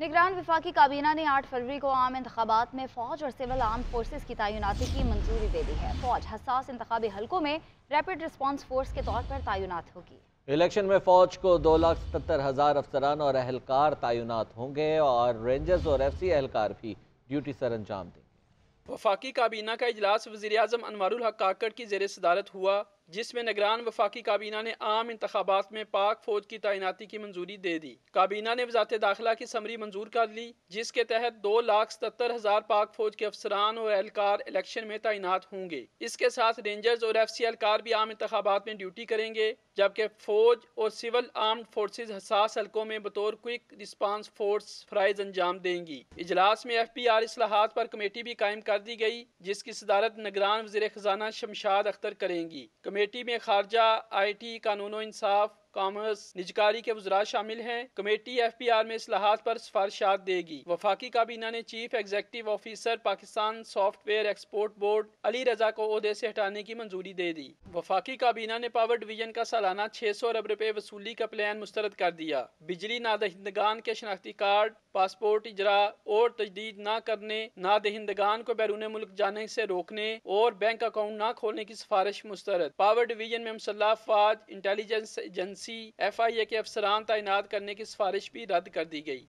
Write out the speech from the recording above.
निगरान विफाकी काबीना ने 8 फरवरी को आम इंतबात में फौज और सिविल आर्म फोर्स की तैनाती की मंजूरी दे दी है फौज हसास इंतबी हलकों में रैपिड रिस्पॉन्स फोर्स के तौर पर तैनात होगी इलेक्शन में फौज को दो लाख सत्तर हज़ार अफसरान और अहलकार तैनात होंगे और रेंजर्स और एफ सी एहलकार भी ड्यूटी सर अंजाम देंगे वफाकी काबीना का इजलास वजी अजम अनवर हक काकड़ की जेर सदारत हुआ जिसमें निगरान वफाकी काबीना ने आम इंतबात में पाक फौज की तैनाती की मंजूरी दे दी काबीना ने वजात दाखिला की समरी मंजूर कर ली जिसके तहत दो लाख सतर हजार पाक फौज के अफसरान और एहलकार इलेक्शन में तैनात होंगे इसके साथ रेंजर्स और एफ सी एहलकार भी आम इंतबात में ड्यूटी करेंगे जबकि फौज और सिविल आर्म फोर्सेज हसास हल्कों में बतौर क्विक रिस्पांस फोर्स फ्राइज अंजाम देंगी इजलास में एफ पी आर असलाहत पर कमेटी भी कायम कर दी गई जिसकी सदारत निगरान वजीर खजाना शमशाद अख्तर करेंगी कमेटी में खारजा आई टी कानून इंसाफ कामर्स निजकारी के वजरा शामिल हैं कमेटी एफ पी आर में असलाहत पर सिफारशात देगी वफाकी काबीना ने chief executive officer Pakistan software export board Ali Raza को अहदे से हटाने की मंजूरी दे दी वफाकी काबीना ने पावर डिवीजन का सालाना छः सौ अरब रुपये वसूली का प्लान मुस्तरद कर दिया बिजली नादहिंदगान के शनाख्ती कार्ड पासपोर्ट इजरा और तजदीद न करने नादहिंदगान को बैरून मुल्क जाने से रोकने और बैंक अकाउंट न खोलने की सिफारिश मुस्तरद पावर डिवीजन में मुसल्ला अफवाज intelligence agency agency F I A के अफसरान तैनात करने की सिफारिश भी रद्द कर दी गई